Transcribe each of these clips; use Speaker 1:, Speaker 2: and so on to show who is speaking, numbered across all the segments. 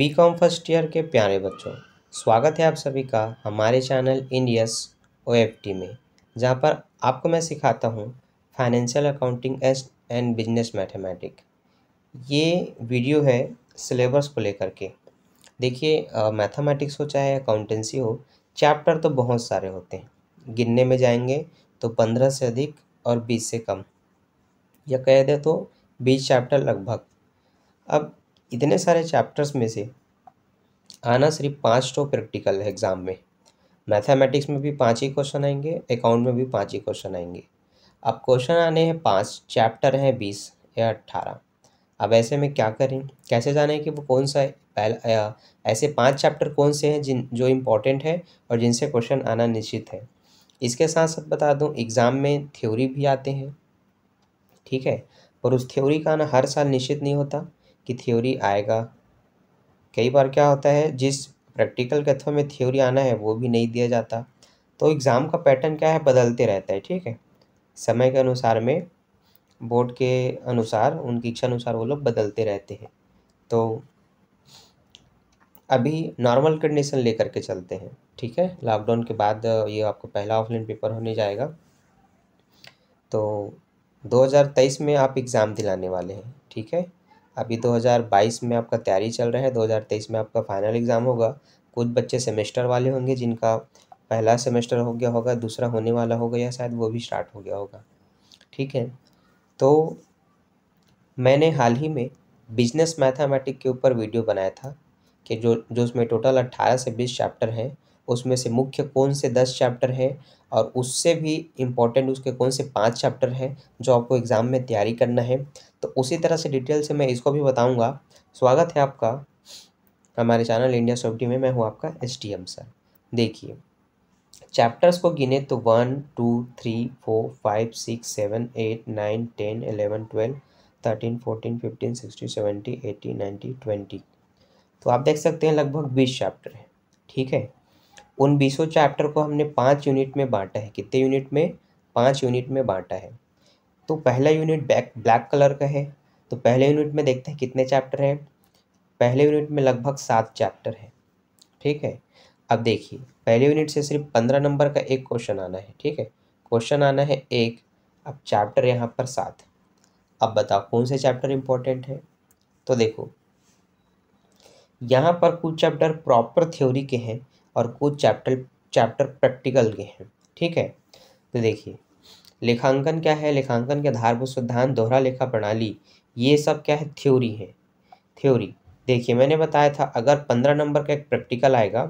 Speaker 1: B com first year के प्यारे बच्चों स्वागत है आप सभी का हमारे channel India's O F T में जहाँ पर आपको मैं सिखाता हूँ financial accounting S and business mathematic ये वीडियो है सिलेबस को लेकर के देखिए मैथमेटिक्स हो चाहे अकाउंटेंसी हो चैप्टर तो बहुत सारे होते हैं गिनने में जाएंगे तो पंद्रह से अधिक और बीस से कम या कह दें तो बीस चैप्टर लगभग अब इतने सारे चैप्टर्स में से आना सिर्फ पाँच तो प्रैक्टिकल है एग्ज़ाम में मैथमेटिक्स में भी पाँच ही क्वेश्चन आएंगे अकाउंट में भी पाँच ही क्वेश्चन आएंगे अब क्वेश्चन आने हैं पाँच चैप्टर हैं बीस या अट्ठारह अब ऐसे में क्या करें कैसे जाने कि वो कौन सा पहला ऐसे पाँच चैप्टर कौन से हैं जिन जो इम्पोर्टेंट है और जिनसे क्वेश्चन आना निश्चित है इसके साथ साथ बता दूं एग्ज़ाम में थ्योरी भी आते हैं ठीक है पर उस थ्योरी का आना हर साल निश्चित नहीं होता की थ्योरी आएगा कई बार क्या होता है जिस प्रैक्टिकल कथों में थ्योरी आना है वो भी नहीं दिया जाता तो एग्ज़ाम का पैटर्न क्या है बदलते रहता है ठीक है समय के अनुसार में बोर्ड के अनुसार उनकी इच्छा अनुसार वो लोग बदलते रहते हैं तो अभी नॉर्मल कंडीशन लेकर के चलते हैं ठीक है लॉकडाउन के बाद ये आपको पहला ऑफलाइन पेपर होने जाएगा तो 2023 में आप एग्ज़ाम दिलाने वाले हैं ठीक है अभी 2022 में आपका तैयारी चल रहा है 2023 में आपका फाइनल एग्ज़ाम होगा कुछ बच्चे सेमेस्टर वाले होंगे जिनका पहला सेमेस्टर हो गया होगा दूसरा होने वाला होगा या शायद वो भी स्टार्ट हो गया होगा ठीक है तो मैंने हाल ही में बिजनेस मैथमेटिक के ऊपर वीडियो बनाया था कि जो जो उसमें टोटल अट्ठारह से बीस चैप्टर हैं उसमें से मुख्य कौन से दस चैप्टर हैं और उससे भी इम्पोर्टेंट उसके कौन से पाँच चैप्टर हैं जो आपको एग्ज़ाम में तैयारी करना है तो उसी तरह से डिटेल से मैं इसको भी बताऊँगा स्वागत है आपका हमारे चैनल इंडिया सॉफ्टी में मैं हूँ आपका एस टी एम सर देखिए चैप्टर्स को गिने तो one two three four five six seven eight nine ten eleven twelve thirteen fourteen fifteen sixteen seventy eighteen ninety twenty तो आप देख सकते हैं लगभग बीस चैप्टर हैं ठीक है उन बीसों चैप्टर को हमने पाँच यूनिट में बांटा है कितने यूनिट में पाँच यूनिट में बांटा है तो पहला यूनिट बैक ब्लैक कलर का है तो पहले यूनिट में देखते हैं कितने चैप्टर हैं पहले यूनिट में लगभग सात चैप्टर हैं ठीक है अब देखिए पहले यूनिट से सिर्फ पंद्रह नंबर का एक क्वेश्चन आना है ठीक है क्वेश्चन आना है एक अब चैप्टर यहाँ पर सात अब बताओ कौन से चैप्टर इम्पोर्टेंट है तो देखो यहाँ पर कुछ चैप्टर प्रॉपर थ्योरी के हैं और कुछ चैप्टर चैप्टर प्रैक्टिकल के हैं ठीक है तो देखिए लेखांकन क्या है लेखांकन के आधारभूत सिद्धांत दोहरा लेखा प्रणाली ये सब क्या है थ्योरी है थ्योरी देखिए मैंने बताया था अगर पंद्रह नंबर का एक प्रैक्टिकल आएगा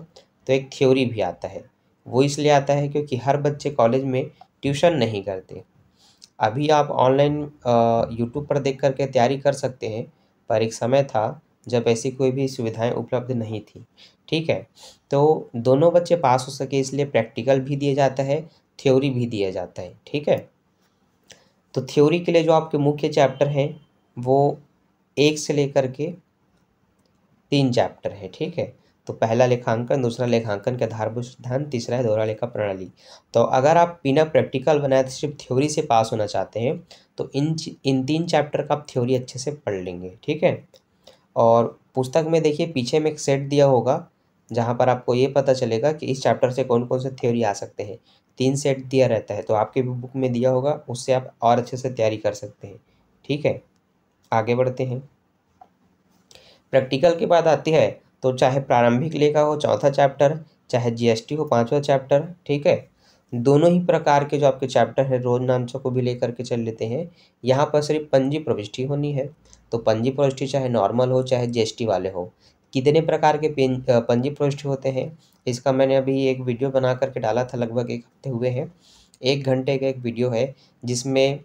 Speaker 1: तो एक थ्योरी भी आता है वो इसलिए आता है क्योंकि हर बच्चे कॉलेज में ट्यूशन नहीं करते अभी आप ऑनलाइन यूट्यूब पर देख करके तैयारी कर सकते हैं पर एक समय था जब ऐसी कोई भी सुविधाएं उपलब्ध नहीं थी ठीक है तो दोनों बच्चे पास हो सके इसलिए प्रैक्टिकल भी दिया जाता है थ्योरी भी दिया जाता है ठीक है तो थ्योरी के लिए जो आपके मुख्य चैप्टर हैं वो एक से लेकर के तीन चैप्टर है ठीक है तो पहला लेखांकन दूसरा लेखांकन के आधारभूत सिद्धांत तीसरा है दोहरा लेखा प्रणाली तो अगर आप बिना प्रैक्टिकल बनाए तो सिर्फ थ्योरी से पास होना चाहते हैं तो इन इन तीन चैप्टर का आप थ्योरी अच्छे से पढ़ लेंगे ठीक है और पुस्तक में देखिए पीछे में एक सेट दिया होगा जहाँ पर आपको ये पता चलेगा कि इस चैप्टर से कौन कौन से थ्योरी आ सकते हैं तीन सेट दिया रहता है तो आपके भी बुक में दिया होगा उससे आप और अच्छे से तैयारी कर सकते हैं ठीक है आगे बढ़ते हैं प्रैक्टिकल के बाद आती है तो चाहे प्रारंभिक लेखा हो चौथा चैप्टर चाहे जीएसटी हो पांचवा चैप्टर ठीक है दोनों ही प्रकार के जो आपके चैप्टर हैं रोज नामचा को भी लेकर के चल लेते हैं यहाँ पर सिर्फ पंजी प्रविष्टि होनी है तो पंजी प्रविष्टि चाहे नॉर्मल हो चाहे जीएसटी वाले हो कितने प्रकार के पंजी प्रविष्टि होते हैं इसका मैंने अभी एक वीडियो बना करके डाला था लगभग एक हफ्ते हुए हैं एक घंटे का एक वीडियो है जिसमें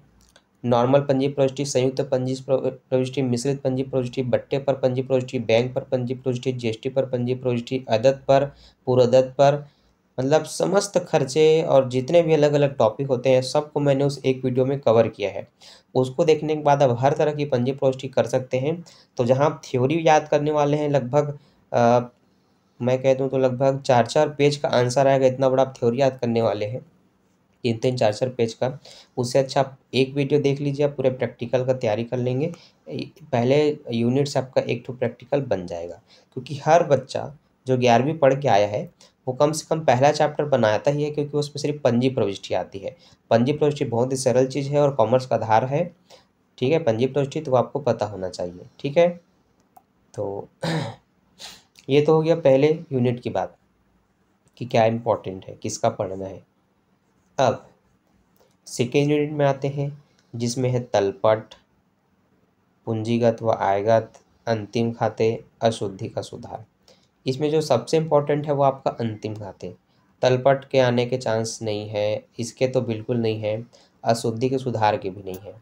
Speaker 1: नॉर्मल पंजी प्रविष्टि संयुक्त पंजी प्रविष्टि मिश्रित पंजी प्रविष्टि बट्टे पर पंजी प्रविष्टि बैंक पर पंजी प्रविष्टि जी पर पंजी प्रविष्टि अदत पर पूर्वदत पर मतलब समस्त खर्चे और जितने भी अलग अलग टॉपिक होते हैं सबको मैंने उस एक वीडियो में कवर किया है उसको देखने के बाद अब हर तरह की पंजी प्रविष्टि कर सकते हैं तो जहाँ आप थ्योरी याद करने वाले हैं लगभग मैं कह दूँ तो लगभग चार चार पेज का आंसर आएगा इतना बड़ा आप थ्योरी याद करने वाले हैं तीन तीन चार चार पेज का उससे अच्छा आप एक वीडियो देख लीजिए आप पूरे प्रैक्टिकल का तैयारी कर लेंगे पहले यूनिट से आपका एक टू प्रैक्टिकल बन जाएगा क्योंकि हर बच्चा जो ग्यारहवीं पढ़ के आया है वो कम से कम पहला चैप्टर बनाता ही है क्योंकि उसमें सिर्फ पंजी प्रविष्टि आती है पंजी प्रविष्टि बहुत ही सरल चीज़ है और कॉमर्स का आधार है ठीक है पंजी प्रविष्टि तो आपको पता होना चाहिए ठीक है तो ये तो हो गया पहले यूनिट की बात कि क्या इम्पोर्टेंट है किसका पढ़ना है अब सेकेंड यूनिट में आते हैं जिसमें है तलपट पूंजीगत व आयगत अंतिम खाते अशुद्धि का सुधार इसमें जो सबसे इम्पोर्टेंट है वो आपका अंतिम खाते तलपट के आने के चांस नहीं है इसके तो बिल्कुल नहीं है अशुद्धि के सुधार के भी नहीं है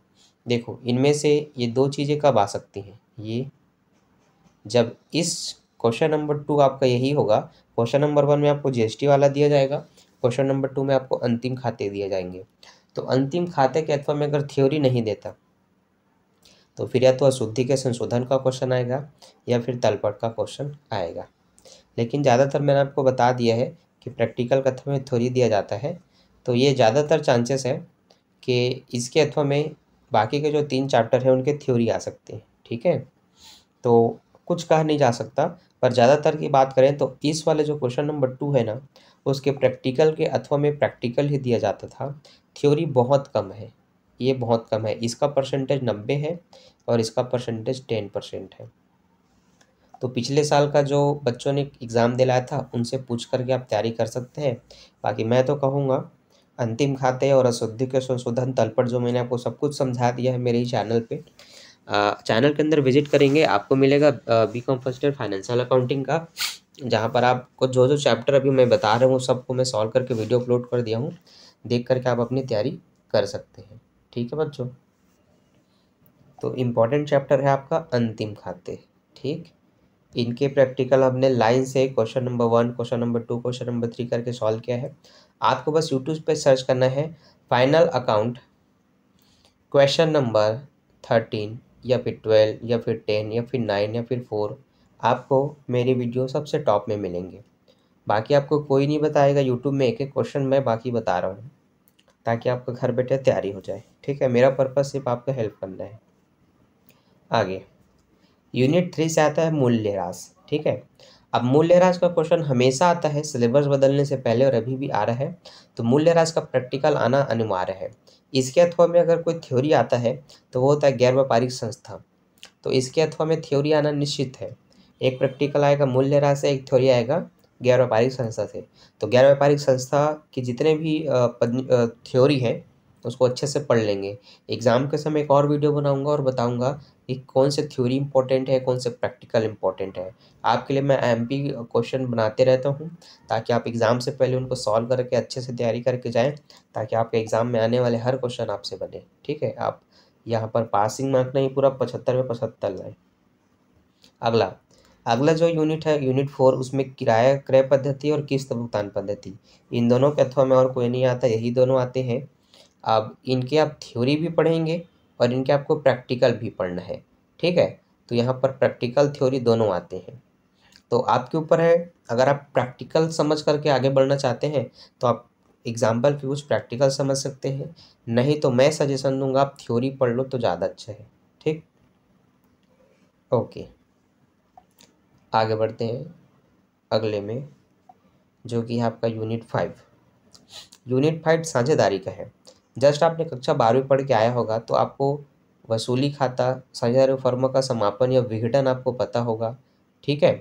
Speaker 1: देखो इनमें से ये दो चीज़ें कब आ सकती हैं ये जब इस क्वेश्चन नंबर टू आपका यही होगा क्वेश्चन नंबर वन में आपको जीएसटी वाला दिया जाएगा क्वेश्चन नंबर टू में आपको अंतिम खाते दिए जाएंगे तो अंतिम खाते के अथवा में अगर थ्योरी नहीं देता तो फिर या तो अशुद्धि के संशोधन का क्वेश्चन आएगा या फिर तलपट का क्वेश्चन आएगा लेकिन ज़्यादातर मैंने आपको बता दिया है कि प्रैक्टिकल कथा में थ्योरी दिया जाता है तो ये ज़्यादातर चांसेस है कि इसके अथवा में बाकी के जो तीन चैप्टर हैं उनके थ्योरी आ सकते हैं ठीक है तो कुछ कहा नहीं जा सकता पर ज़्यादातर की बात करें तो इस वाले जो क्वेश्चन नंबर टू है ना उसके प्रैक्टिकल के अथवा में प्रैक्टिकल ही दिया जाता था थ्योरी बहुत कम है ये बहुत कम है इसका परसेंटेज नब्बे है और इसका परसेंटेज टेन परसेंट है तो पिछले साल का जो बच्चों ने एग्ज़ाम दिलाया था उनसे पूछ करके आप तैयारी कर सकते हैं बाकी मैं तो कहूँगा अंतिम खाते और अशुद्धि के संशोधन तल पर जो मैंने आपको सब कुछ समझा दिया है मेरे ही चैनल पर चैनल के अंदर विजिट करेंगे आपको मिलेगा B com first year financial accounting का जहाँ पर आपको जो जो चैप्टर अभी मैं बता रहा हूँ सबको मैं सॉल्व करके वीडियो अपलोड कर दिया हूँ देख करके आप अपनी तैयारी कर सकते हैं ठीक है बच्चों तो इम्पॉर्टेंट चैप्टर है आपका अंतिम खाते ठीक इनके प्रैक्टिकल हमने लाइन से question number one question number two question number three करके सॉल्व किया है आपको बस यूट्यूब पे सर्च करना है final account question number thirteen या फिर ट्वेल्व या फिर टेन या फिर नाइन या फिर फोर आपको मेरी वीडियो सबसे टॉप में मिलेंगे बाकी आपको कोई नहीं बताएगा यूट्यूब में एक एक क्वेश्चन मैं बाकी बता रहा हूँ ताकि आपका घर बैठे तैयारी हो जाए ठीक है मेरा पर्पज़ सिर्फ आपका हेल्प करना है आगे यूनिट थ्री से आता है मूल्य राश ठीक है अब मूल्य राज का क्वेश्चन हमेशा आता है सिलेबस बदलने से पहले और अभी भी आ रहा है तो मूल्य राज का प्रैक्टिकल आना अनिवार्य है इसके अथवा में अगर कोई थ्योरी आता है तो वो होता है गैर व्यापारिक संस्था तो इसके अथवा में थ्योरी आना निश्चित है एक प्रैक्टिकल आएगा मूल्य राज से एक थ्योरी आएगा गैर व्यापारिक संस्था से तो गैर व्यापारिक संस्था की जितने भी थ्योरी हैं तो उसको अच्छे से पढ़ लेंगे एग्ज़ाम के समय एक और वीडियो बनाऊंगा और बताऊंगा कि कौन से थ्योरी इंपॉर्टेंट है कौन से प्रैक्टिकल इंपॉर्टेंट है आपके लिए मैं एम क्वेश्चन बनाते रहता हूँ ताकि आप एग्ज़ाम से पहले उनको सॉल्व करके अच्छे से तैयारी करके जाएँ ताकि आपके एग्ज़ाम में आने वाले हर क्वेश्चन आपसे बने ठीक है आप यहाँ पर पासिंग मार्क नहीं पूरा पचहत्तर में पचहत्तर लाएँ अगला अगला जो यूनिट है यूनिट फोर उसमें किराया क्रय पद्धति और किस्त भुगतान पद्धति इन दोनों के अथवा में और कोई नहीं आता यही दोनों आते हैं अब इनके आप थ्योरी भी पढ़ेंगे और इनके आपको प्रैक्टिकल भी पढ़ना है ठीक है तो यहाँ पर प्रैक्टिकल थ्योरी दोनों आते हैं तो आपके ऊपर है अगर आप प्रैक्टिकल समझ करके आगे बढ़ना चाहते हैं तो आप एग्ज़ाम्पल के कुछ प्रैक्टिकल समझ सकते हैं नहीं तो मैं सजेशन दूंगा आप थ्योरी पढ़ लो तो ज़्यादा अच्छा है ठीक ओके आगे बढ़ते हैं अगले में जो कि आपका यूनिट फाइव यूनिट फाइव साझेदारी का है जस्ट आपने कक्षा बारहवीं पढ़ के आया होगा तो आपको वसूली खाता साझेदारी फर्म का समापन या विघटन आपको पता होगा ठीक है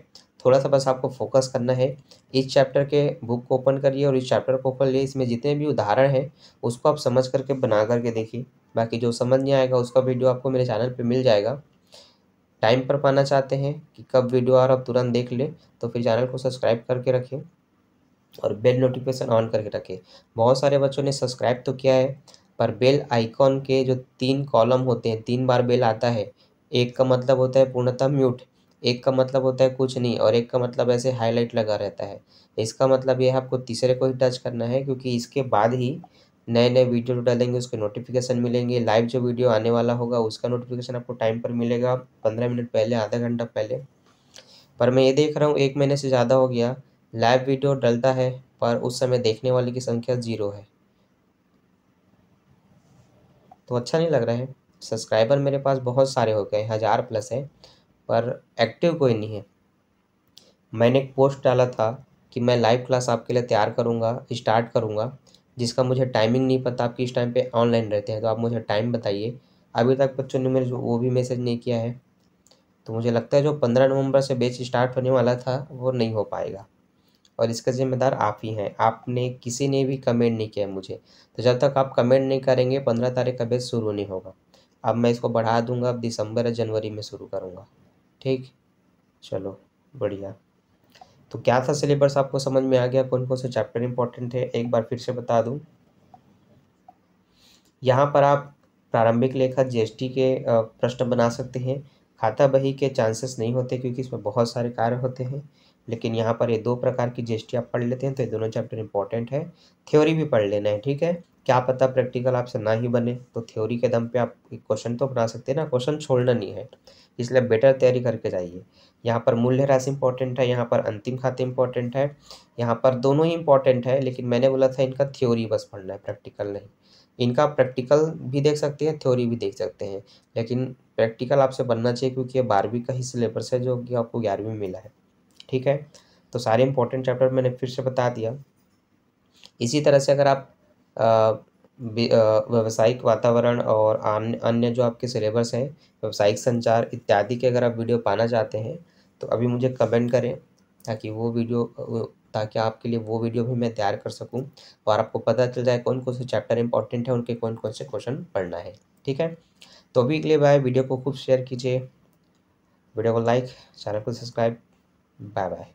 Speaker 1: थोड़ा सा बस आपको फोकस करना है इस चैप्टर के बुक को ओपन करिए और इस चैप्टर को ओपन लिए इसमें जितने भी उदाहरण हैं उसको आप समझ करके बना करके देखिए बाकी जो समझ नहीं आएगा उसका वीडियो आपको मेरे चैनल पे मिल जाएगा टाइम पर पाना चाहते हैं कि कब वीडियो आ रहा आप तुरंत देख ले तो फिर चैनल को सब्सक्राइब करके रखें और बेल नोटिफिकेशन ऑन करके रखें बहुत सारे बच्चों ने सब्सक्राइब तो किया है पर बेल आइकॉन के जो तीन कॉलम होते हैं तीन बार बेल आता है एक का मतलब होता है पूर्णतः म्यूट एक का मतलब होता है कुछ नहीं और एक का मतलब ऐसे हाईलाइट लगा रहता है इसका मतलब यह आपको तीसरे को ही टच करना है क्योंकि इसके बाद ही नए नए वीडियो डालेंगे उसके नोटिफिकेशन मिलेंगे लाइव जो वीडियो आने वाला होगा उसका नोटिफिकेशन आपको टाइम पर मिलेगा पंद्रह मिनट पहले आधा घंटा पहले पर मैं ये देख रहा हूँ एक महीने से ज़्यादा हो गया लाइव वीडियो डलता है पर उस समय देखने वाले की संख्या ज़ीरो है तो अच्छा नहीं लग रहा है सब्सक्राइबर मेरे पास बहुत सारे हो गए हज़ार प्लस है पर एक्टिव कोई नहीं है मैंने एक पोस्ट डाला था कि मैं लाइव क्लास आपके लिए तैयार करूँगा स्टार्ट करूँगा जिसका मुझे टाइमिंग नहीं पता आप किस टाइम पे ऑनलाइन रहते हैं तो आप मुझे टाइम बताइए अभी तक बच्चों ने मेरे वो भी मैसेज नहीं किया है तो मुझे लगता है जो पंद्रह नवंबर से बेच स्टार्ट होने वाला था वो नहीं हो पाएगा और इसका ज़िम्मेदार आप ही हैं आपने किसी ने भी कमेंट नहीं किया मुझे तो जब तक आप कमेंट नहीं करेंगे पंद्रह तारीख का बैच शुरू नहीं होगा अब मैं इसको बढ़ा दूंगा अब दिसंबर या जनवरी में शुरू करूंगा ठीक चलो बढ़िया तो क्या था सिलेबस आपको समझ में आ गया कौन कौन से चैप्टर इंपॉर्टेंट है एक बार फिर से बता दूँ यहाँ पर आप प्रारंभिक लेखक जीएसटी के प्रश्न बना सकते हैं खाता बही के चांसेस नहीं होते क्योंकि इसमें बहुत सारे कार्य होते हैं लेकिन यहाँ पर ये दो प्रकार की जीएसटी आप पढ़ लेते हैं तो ये दोनों चैप्टर इंपॉर्टेंट है थ्योरी भी पढ़ लेना है ठीक है क्या पता प्रैक्टिकल आपसे ना ही बने तो थ्योरी के दम पे आप एक क्वेश्चन तो बना सकते हैं ना क्वेश्चन छोड़ना नहीं है इसलिए बेटर तैयारी करके जाइए यहाँ पर मूल्य राशि इंपॉर्टेंट है यहाँ पर अंतिम खाते इंपॉर्टेंट है यहाँ पर दोनों ही इंपॉर्टेंट है लेकिन मैंने बोला था इनका थ्योरी बस पढ़ना है प्रैक्टिकल नहीं इनका प्रैक्टिकल भी देख सकते हैं थ्योरी भी देख सकते हैं लेकिन प्रैक्टिकल आपसे बनना चाहिए क्योंकि ये बारहवीं का ही सिलेबस है जो कि आपको ग्यारहवीं मिला है ठीक है तो सारे इंपॉर्टेंट चैप्टर मैंने फिर से बता दिया इसी तरह से अगर आप व्यावसायिक वातावरण और अन्य जो आपके सिलेबस हैं व्यावसायिक संचार इत्यादि के अगर आप वीडियो पाना चाहते हैं तो अभी मुझे कमेंट करें ताकि वो वीडियो ताकि आपके लिए वो वीडियो भी मैं तैयार कर सकूं और आपको पता चल जाए कौन कौन से चैप्टर इंपॉर्टेंट है उनके कौन कौन से क्वेश्चन पढ़ना है ठीक है तो अभी के लिए भाई वीडियो को खूब शेयर कीजिए वीडियो को लाइक चैनल को सब्सक्राइब 拜拜。